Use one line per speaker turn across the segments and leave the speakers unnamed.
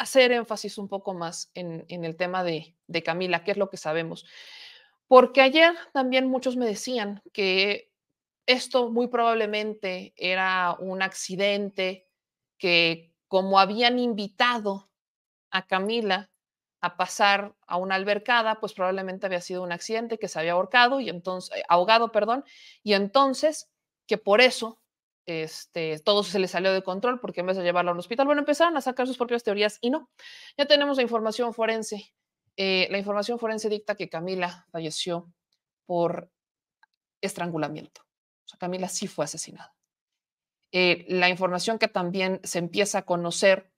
hacer énfasis un poco más en, el tema de, de Camila, qué es lo que sabemos. Porque ayer también muchos me decían que esto muy probablemente era un accidente, que como habían invitado a Camila a pasar a una albercada, pues probablemente había sido un accidente que se había ahorcado y entonces eh, ahogado, perdón, y entonces que por eso este, todo se le salió de control porque en vez de llevarlo a un hospital, bueno, empezaron a sacar sus propias teorías y no, ya tenemos la información forense. Eh, la información forense dicta que Camila falleció por estrangulamiento. O sea, Camila sí fue asesinada. Eh, la información que también se empieza a conocer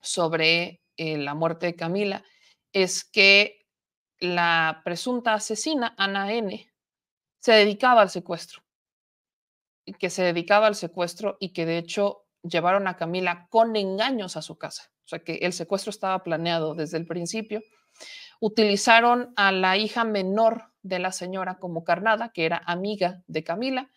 sobre eh, la muerte de Camila es que la presunta asesina, Ana N., se dedicaba al secuestro que se dedicaba al secuestro y que de hecho llevaron a Camila con engaños a su casa. O sea que el secuestro estaba planeado desde el principio. Utilizaron a la hija menor de la señora como carnada, que era amiga de Camila,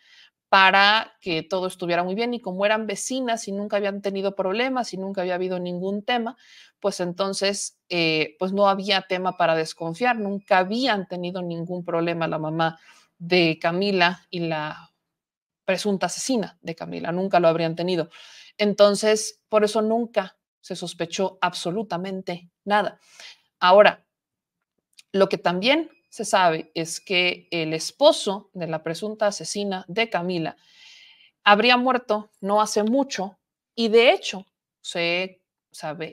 para que todo estuviera muy bien y como eran vecinas y nunca habían tenido problemas y nunca había habido ningún tema, pues entonces eh, pues no había tema para desconfiar, nunca habían tenido ningún problema la mamá de Camila y la presunta asesina de Camila, nunca lo habrían tenido. Entonces, por eso nunca se sospechó absolutamente nada. Ahora, lo que también se sabe es que el esposo de la presunta asesina de Camila habría muerto no hace mucho y de hecho se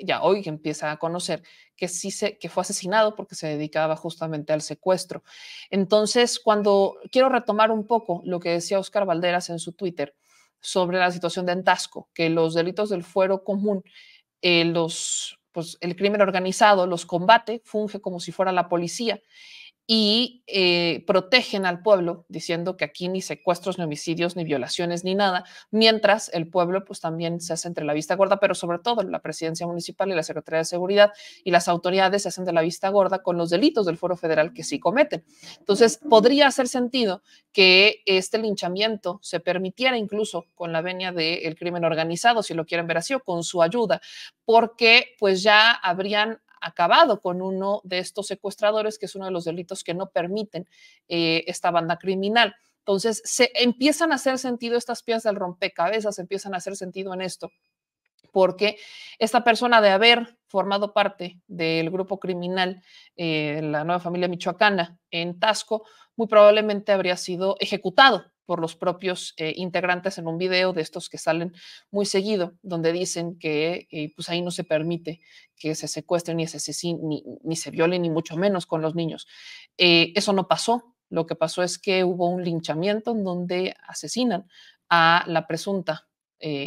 ya hoy empieza a conocer que sí se, que fue asesinado porque se dedicaba justamente al secuestro. Entonces, cuando quiero retomar un poco lo que decía Oscar Valderas en su Twitter sobre la situación de Antasco, que los delitos del fuero común, eh, los, pues, el crimen organizado los combate, funge como si fuera la policía y eh, protegen al pueblo diciendo que aquí ni secuestros, ni homicidios, ni violaciones, ni nada, mientras el pueblo pues también se hace entre la vista gorda, pero sobre todo la presidencia municipal y la Secretaría de Seguridad y las autoridades se hacen de la vista gorda con los delitos del foro federal que sí cometen. Entonces, podría hacer sentido que este linchamiento se permitiera incluso con la venia del crimen organizado, si lo quieren ver así, o con su ayuda, porque pues ya habrían acabado con uno de estos secuestradores, que es uno de los delitos que no permiten eh, esta banda criminal. Entonces, se empiezan a hacer sentido estas piezas del rompecabezas, empiezan a hacer sentido en esto porque esta persona de haber formado parte del grupo criminal, eh, la nueva familia michoacana en Tasco, muy probablemente habría sido ejecutado por los propios eh, integrantes en un video de estos que salen muy seguido, donde dicen que eh, pues ahí no se permite que se secuestren ni se asesinen, ni, se violen, ni mucho menos con los niños. Eh, eso no pasó. Lo que pasó es que hubo un linchamiento en donde asesinan a la presunta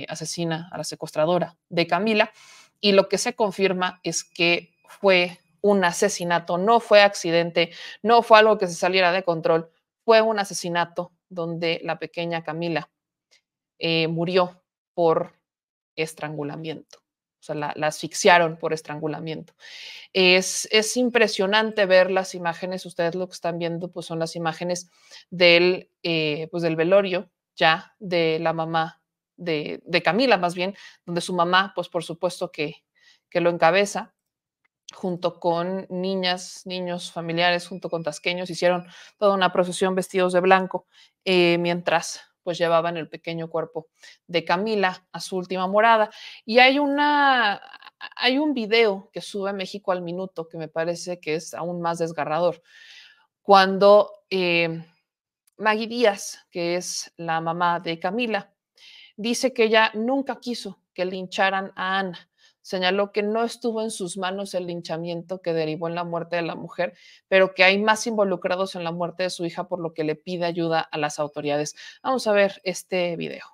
asesina, a la secuestradora de Camila, y lo que se confirma es que fue un asesinato, no fue accidente, no fue algo que se saliera de control, fue un asesinato donde la pequeña Camila eh, murió por estrangulamiento. O sea, la, asfixiaron por estrangulamiento. Es, impresionante ver las imágenes, ustedes lo que están viendo pues son las imágenes del, eh, pues, del velorio ya de la mamá de, Camila, más bien, donde su mamá, pues por supuesto que lo encabeza junto con niñas, niños familiares, junto con tasqueños, hicieron toda una procesión vestidos de blanco, eh, mientras pues llevaban el pequeño cuerpo de Camila a su última morada. Y hay una, hay un video que sube México al minuto que me parece que es aún más desgarrador, cuando eh, Maggie Díaz, que es la mamá de Camila, dice que ella nunca quiso que lincharan a Ana señaló que no estuvo en sus manos el linchamiento que derivó en la muerte de la mujer, pero que hay más involucrados en la muerte de su hija, por lo que le pide ayuda a las autoridades. Vamos a ver este video.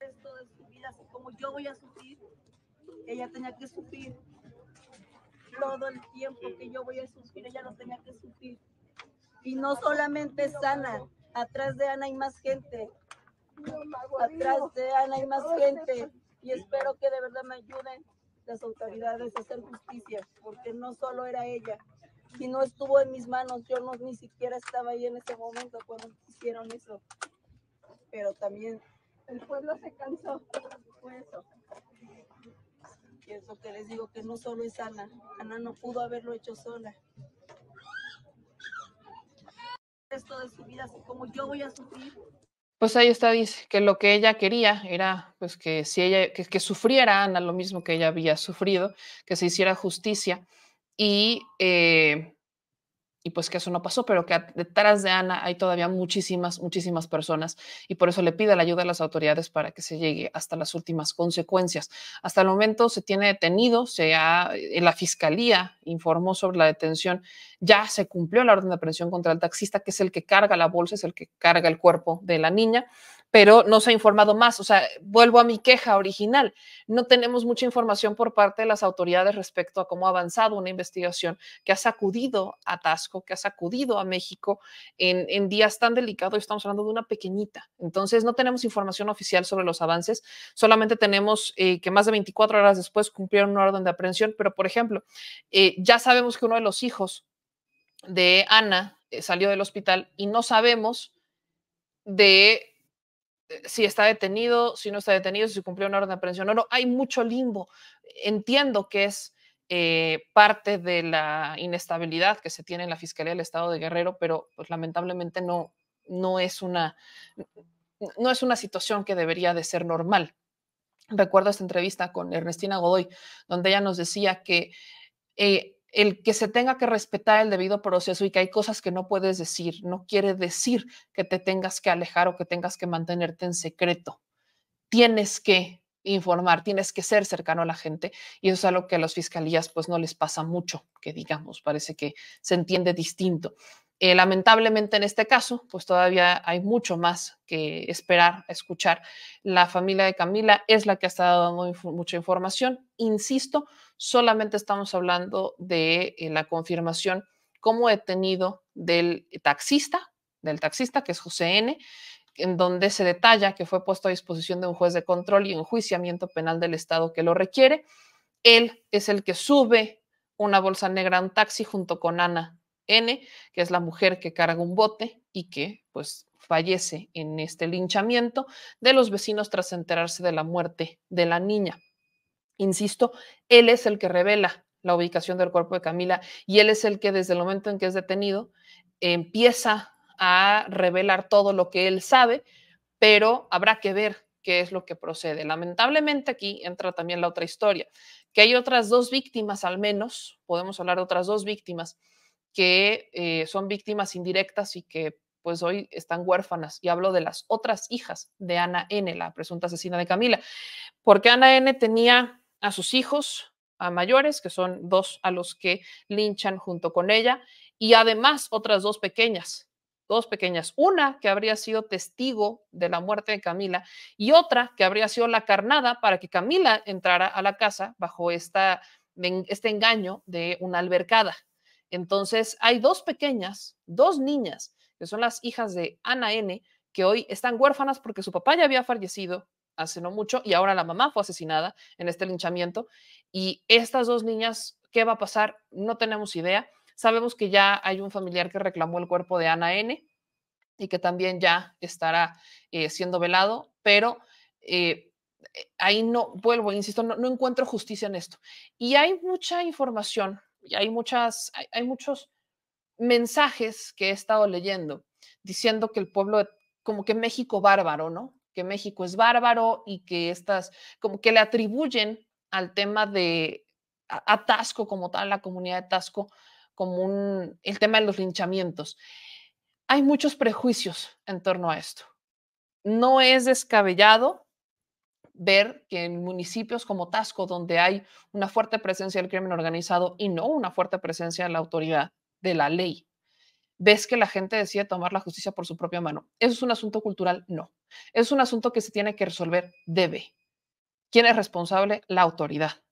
Esto de su vida, como yo voy a sufrir, ella tenía que
sufrir. Todo el tiempo que yo voy a sufrir, ella lo tenía que sufrir.
Y no solamente es Ana, atrás de Ana hay más gente. Atrás de Ana hay más gente. Y espero que de verdad me ayuden las autoridades a hacer justicia, porque no solo era ella, sino no estuvo en mis manos, yo no ni siquiera estaba ahí en ese momento cuando hicieron eso. Pero también el pueblo se cansó por eso. Y eso que les digo, que no solo es Ana, Ana no pudo haberlo hecho sola. Esto de su vida, así como yo voy a sufrir, pues ahí está, dice que lo que ella quería era pues que si ella, que, sufriera Ana lo mismo que ella había sufrido, que se hiciera justicia y eh, y pues que eso no pasó, pero que detrás de Ana hay todavía muchísimas, muchísimas personas y por eso le pide la ayuda a las autoridades para que se llegue hasta las últimas consecuencias. Hasta el momento se tiene detenido, se ha, eh, la fiscalía informó sobre la detención, ya se cumplió la orden de aprehensión contra el taxista, que es el que carga la bolsa, es el que carga el cuerpo de la niña pero no se ha informado más. O sea, vuelvo a mi queja original. No tenemos mucha información por parte de las autoridades respecto a cómo ha avanzado una investigación que ha sacudido a Tasco, que ha sacudido a México en, días tan delicados. Estamos hablando de una pequeñita. Entonces, no tenemos información oficial sobre los avances. Solamente tenemos eh, que más de 24 horas después cumplieron una orden de aprehensión. Pero, por ejemplo, eh, ya sabemos que uno de los hijos de Ana eh, salió del hospital y no sabemos de eh, si está detenido, si no está detenido, si cumplió una orden de aprehensión o no, no. Hay mucho limbo. Entiendo que es eh, parte de la inestabilidad que se tiene en la Fiscalía del Estado de Guerrero, pero pues, lamentablemente no, no, es una, no es una situación que debería de ser normal. Recuerdo esta entrevista con Ernestina Godoy, donde ella nos decía que eh, el que se tenga que respetar el debido proceso y que hay cosas que no puedes decir, no quiere decir que te tengas que alejar o que tengas que mantenerte en secreto. Tienes que informar, tienes que ser cercano a la gente y eso es algo que a las fiscalías pues no les pasa mucho, que digamos, parece que se entiende distinto. Eh, lamentablemente en este caso, pues todavía hay mucho más que esperar, escuchar. La familia de Camila es la que ha estado dando mucha información. Insisto, solamente estamos hablando de eh, la confirmación como detenido del taxista, del taxista que es José N., en donde se detalla que fue puesto a disposición de un juez de control y enjuiciamiento penal del Estado que lo requiere. Él es el que sube una bolsa negra a un taxi junto con Ana N, que es la mujer que carga un bote y que pues fallece en este linchamiento de los vecinos tras enterarse de la muerte de la niña. Insisto, él es el que revela la ubicación del cuerpo de Camila y él es el que desde el momento en que es detenido empieza a revelar todo lo que él sabe, pero habrá que ver qué es lo que procede. Lamentablemente aquí entra también la otra historia, que hay otras dos víctimas al menos, podemos hablar de otras dos víctimas que eh, son víctimas indirectas y que pues hoy están huérfanas. Y hablo de las otras hijas de Ana N, la presunta asesina de Camila, porque Ana N tenía a sus hijos a mayores, que son dos a los que linchan junto con ella, y además otras dos pequeñas, dos pequeñas, una que habría sido testigo de la muerte de Camila y otra que habría sido la carnada para que Camila entrara a la casa bajo esta, este engaño de una albercada. Entonces, hay dos pequeñas, dos niñas, que son las hijas de Ana N, que hoy están huérfanas porque su papá ya había fallecido hace no mucho y ahora la mamá fue asesinada en este linchamiento. Y estas dos niñas, ¿qué va a pasar? No tenemos idea. Sabemos que ya hay un familiar que reclamó el cuerpo de Ana N y que también ya estará eh, siendo velado, pero eh, ahí no, vuelvo, insisto, no, encuentro justicia en esto. Y hay mucha información y hay, muchas, hay muchos mensajes que he estado leyendo diciendo que el pueblo, como que México bárbaro, ¿no? que México es bárbaro y que estas, como que le atribuyen al tema de atasco como tal, la comunidad de Tasco, como un, el tema de los linchamientos. Hay muchos prejuicios en torno a esto. No es descabellado ver que en municipios como Tasco, donde hay una fuerte presencia del crimen organizado y no una fuerte presencia de la autoridad, de la ley, ves que la gente decide tomar la justicia por su propia mano. ¿Eso es un asunto cultural? No. Es un asunto que se tiene que resolver, debe. ¿Quién es responsable? La autoridad.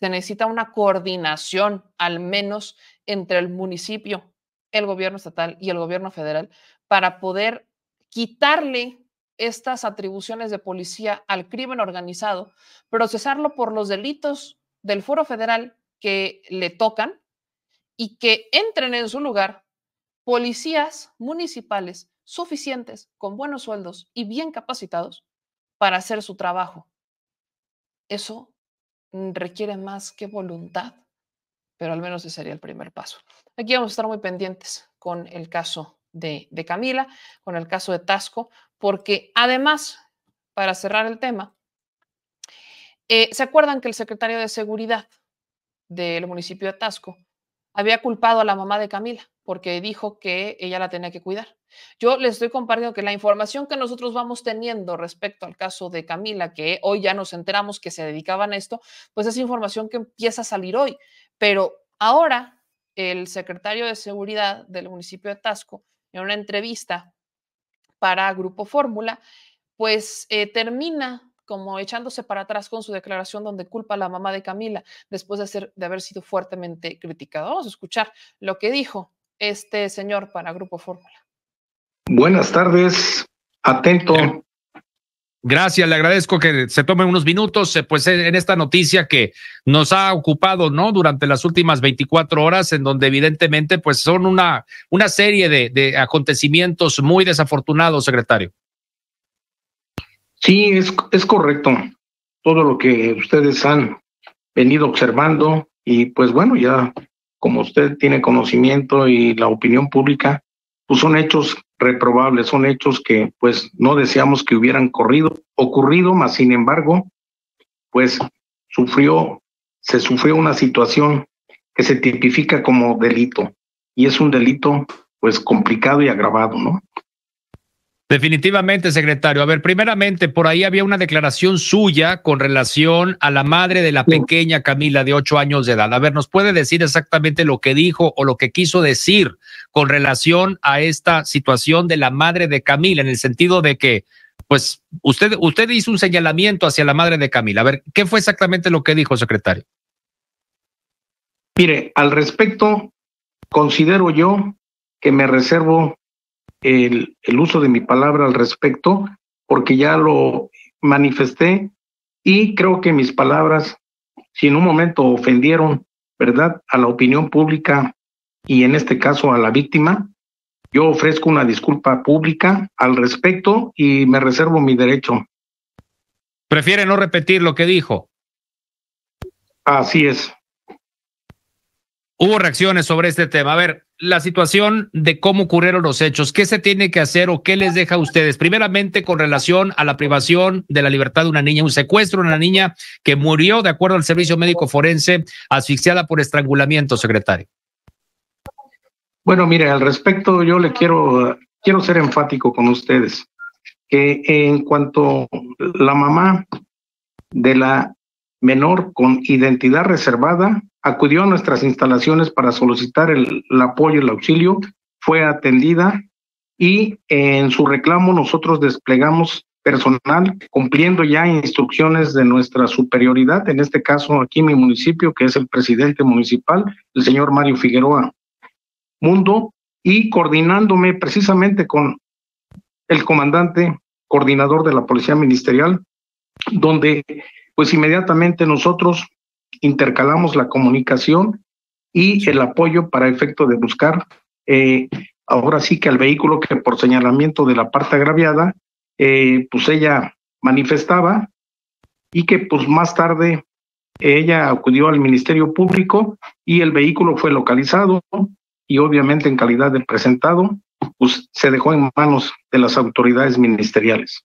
Se necesita una coordinación, al menos entre el municipio, el gobierno estatal y el gobierno federal, para poder quitarle estas atribuciones de policía al crimen organizado, procesarlo por los delitos del foro federal que le tocan y que entren en su lugar policías municipales suficientes, con buenos sueldos y bien capacitados para hacer su trabajo. Eso requiere más que voluntad, pero al menos ese sería el primer paso. Aquí vamos a estar muy pendientes con el caso de, Camila, con el caso de Tasco, porque además, para cerrar el tema, eh, ¿se acuerdan que el secretario de Seguridad del municipio de Tasco había culpado a la mamá de Camila porque dijo que ella la tenía que cuidar. Yo les estoy compartiendo que la información que nosotros vamos teniendo respecto al caso de Camila, que hoy ya nos enteramos que se dedicaban a esto, pues es información que empieza a salir hoy. Pero ahora el secretario de Seguridad del municipio de Tasco, en una entrevista para Grupo Fórmula, pues eh, termina como echándose para atrás con su declaración donde culpa a la mamá de Camila después de, de haber sido fuertemente criticado. Vamos a escuchar lo que dijo este señor para Grupo Fórmula.
Buenas tardes, atento. gracias, le agradezco que se tome unos minutos, eh, pues en esta noticia que nos ha ocupado, ¿no? Durante las últimas 24 horas, en donde evidentemente, pues son una, una serie de, acontecimientos muy desafortunados, secretario.
Sí, es, es correcto. Todo lo que ustedes han venido observando y pues bueno, ya como usted tiene conocimiento y la opinión pública, pues son hechos reprobables, son hechos que pues no deseamos que hubieran corrido, ocurrido, mas sin embargo, pues sufrió, se sufrió una situación que se tipifica como delito y es un delito pues complicado y agravado, ¿no?
Definitivamente, secretario. A ver, primeramente, por ahí había una declaración suya con relación a la madre de la pequeña Camila de ocho años de edad. A ver, ¿nos puede decir exactamente lo que dijo o lo que quiso decir con relación a esta situación de la madre de Camila, en el sentido de que, pues, usted, usted hizo un señalamiento hacia la madre de Camila. A ver, ¿qué fue exactamente lo que dijo, secretario?
Mire, al respecto, considero yo que me reservo el, uso de mi palabra al respecto, porque ya lo manifesté y creo que mis palabras, si en un momento ofendieron, ¿verdad?, a la opinión pública y en este caso a la víctima, yo ofrezco una disculpa pública al respecto y me reservo mi derecho.
Prefiere no repetir lo que dijo. Así es. Hubo reacciones sobre este tema. A ver, la situación de cómo ocurrieron los hechos, qué se tiene que hacer o qué les deja a ustedes. Primeramente, con relación a la privación de la libertad de una niña, un secuestro de una niña que murió, de acuerdo al servicio médico forense, asfixiada por estrangulamiento, secretario.
Bueno, mire, al respecto yo le quiero, quiero ser enfático con ustedes, que en cuanto la mamá de la menor con identidad reservada acudió a nuestras instalaciones para solicitar el, apoyo y el auxilio, fue atendida y en su reclamo nosotros desplegamos personal cumpliendo ya instrucciones de nuestra superioridad, en este caso aquí mi municipio, que es el presidente municipal, el señor Mario Figueroa Mundo, y coordinándome precisamente con el comandante coordinador de la Policía Ministerial, donde pues inmediatamente nosotros intercalamos la comunicación y el apoyo para efecto de buscar eh, ahora sí que al vehículo que por señalamiento de la parte agraviada, eh, pues ella manifestaba y que pues más tarde ella acudió al Ministerio Público y el vehículo fue localizado y obviamente en calidad de presentado, pues se dejó en manos de las autoridades ministeriales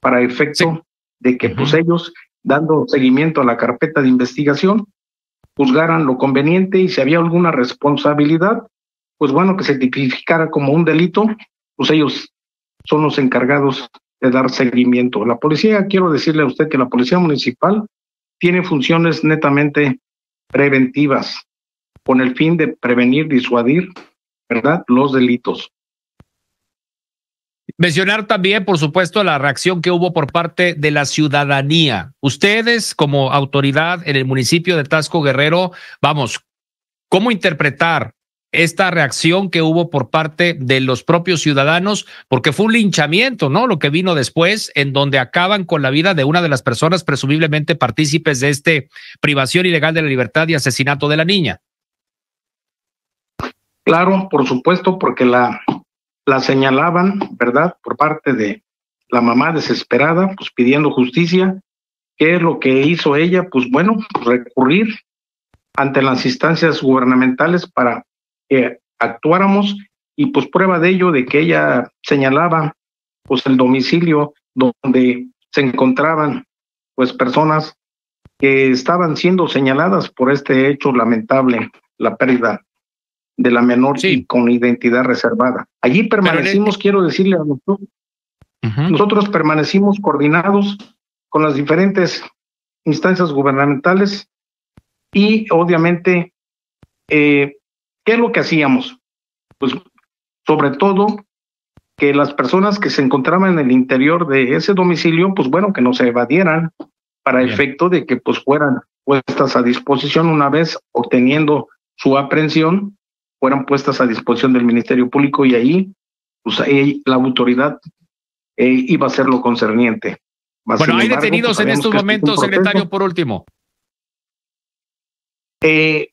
para efecto de que pues ellos dando seguimiento a la carpeta de investigación, juzgaran lo conveniente y si había alguna responsabilidad, pues bueno, que se tipificara como un delito, pues ellos son los encargados de dar seguimiento. La policía, quiero decirle a usted que la policía municipal tiene funciones netamente preventivas, con el fin de prevenir, disuadir, ¿verdad?, los delitos.
Mencionar también, por supuesto, la reacción que hubo por parte de la ciudadanía. Ustedes, como autoridad en el municipio de Tasco Guerrero, vamos, ¿cómo interpretar esta reacción que hubo por parte de los propios ciudadanos, porque fue un linchamiento, ¿no? Lo que vino después, en donde acaban con la vida de una de las personas presumiblemente partícipes de este privación ilegal de la libertad y asesinato de la niña.
Claro, por supuesto, porque la la señalaban, ¿verdad? Por parte de la mamá desesperada, pues pidiendo justicia. ¿Qué es lo que hizo ella? Pues bueno, recurrir ante las instancias gubernamentales para que actuáramos y pues prueba de ello de que ella señalaba pues el domicilio donde se encontraban pues personas que estaban siendo señaladas por este hecho lamentable, la pérdida de la menor y con identidad reservada. Allí este permanecimos, quiero decirle a nosotros, nosotros permanecimos coordinados con las diferentes instancias gubernamentales y obviamente, eh, ¿qué es lo que hacíamos? Pues sobre todo que las personas que se encontraban en el interior de ese domicilio, pues bueno, que no se evadieran para efecto de que pues fueran puestas a disposición una vez obteniendo su aprehensión fueran puestas a disposición del Ministerio Público y ahí, pues, ahí la autoridad eh, iba a ser lo concerniente.
bueno, hay detenidos pues, en estos momentos, secretario, por último.
Eh,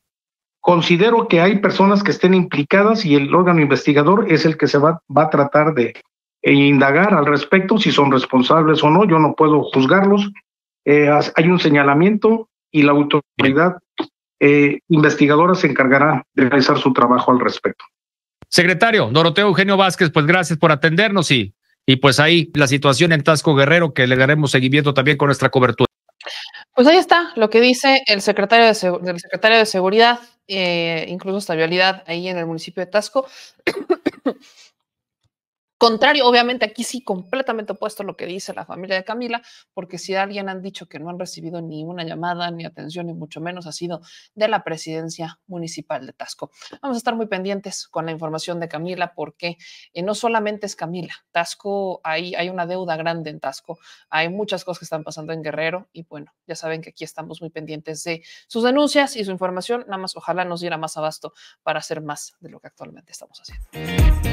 considero que hay personas que estén implicadas y el órgano investigador es el que se va, a tratar de eh, indagar al respecto si son responsables o no. Yo no puedo juzgarlos. hay un señalamiento y la autoridad eh, investigadora se encargará de realizar su trabajo al respecto.
Secretario, Doroteo Eugenio Vázquez, pues gracias por atendernos y, y pues ahí la situación en Tasco Guerrero que le daremos seguimiento también con nuestra cobertura.
Pues ahí está lo que dice el secretario de, secretario de Seguridad, eh, incluso esta vialidad ahí en el municipio de Tasco. contrario, obviamente aquí sí completamente opuesto a lo que dice la familia de Camila, porque si alguien han dicho que no han recibido ni una llamada, ni atención, ni mucho menos ha sido de la presidencia municipal de Tasco. Vamos a estar muy pendientes con la información de Camila, porque eh, no solamente es Camila, Tasco, hay, hay una deuda grande en Tasco, hay muchas cosas que están pasando en Guerrero y bueno, ya saben que aquí estamos muy pendientes de sus denuncias y su información, nada más ojalá nos diera más abasto para hacer más de lo que actualmente estamos haciendo.